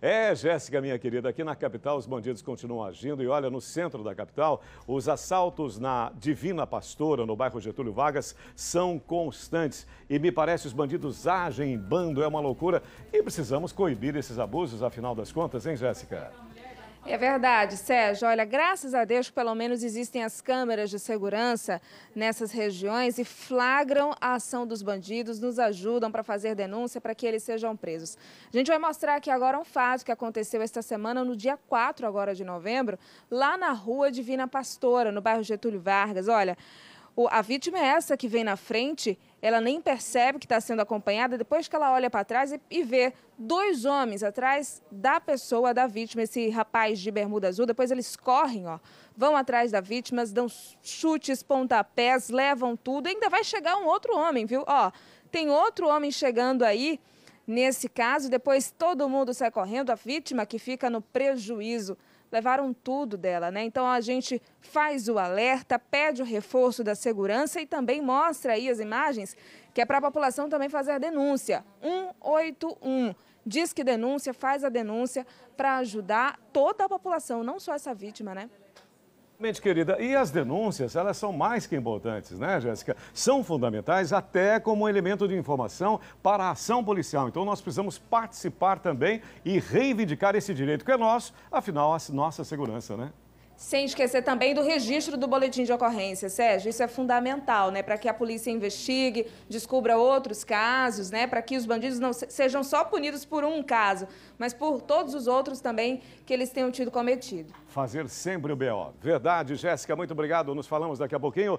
É, Jéssica, minha querida, aqui na capital os bandidos continuam agindo e olha, no centro da capital, os assaltos na Divina Pastora, no bairro Getúlio Vargas, são constantes. E me parece os bandidos agem em bando, é uma loucura. E precisamos coibir esses abusos, afinal das contas, hein, Jéssica? É verdade, Sérgio. Olha, graças a Deus, pelo menos existem as câmeras de segurança nessas regiões e flagram a ação dos bandidos, nos ajudam para fazer denúncia para que eles sejam presos. A gente vai mostrar aqui agora um fato que aconteceu esta semana, no dia 4 agora de novembro, lá na rua Divina Pastora, no bairro Getúlio Vargas. Olha, a vítima é essa que vem na frente, ela nem percebe que está sendo acompanhada, depois que ela olha para trás e, e, vê dois homens atrás da pessoa, da vítima, esse rapaz de bermuda azul. Depois eles correm, ó, vão atrás da vítima, dão chutes, pontapés, levam tudo. E ainda vai chegar um outro homem, viu? Ó, tem outro homem chegando aí. Nesse caso, depois todo mundo sai correndo, a vítima que fica no prejuízo levaram tudo dela, né? Então a gente faz o alerta, pede o reforço da segurança e também mostra aí as imagens que é para a população também fazer a denúncia. 181 diz que denúncia, faz a denúncia para ajudar toda a população, não só essa vítima, né? Mente querida, e as denúncias, elas são mais que importantes, né, Jéssica? São fundamentais até como elemento de informação para a ação policial. Então nós precisamos participar também e reivindicar esse direito que é nosso, afinal, a nossa segurança, né? Sem esquecer também do registro do boletim de ocorrência, Sérgio. Isso é fundamental, né? Para que a polícia investigue, descubra outros casos, né? Para que os bandidos não sejam só punidos por um caso, mas por todos os outros também que eles tenham tido cometido. Fazer sempre o BO. Verdade, Jéssica. Muito obrigado. Nos falamos daqui a pouquinho.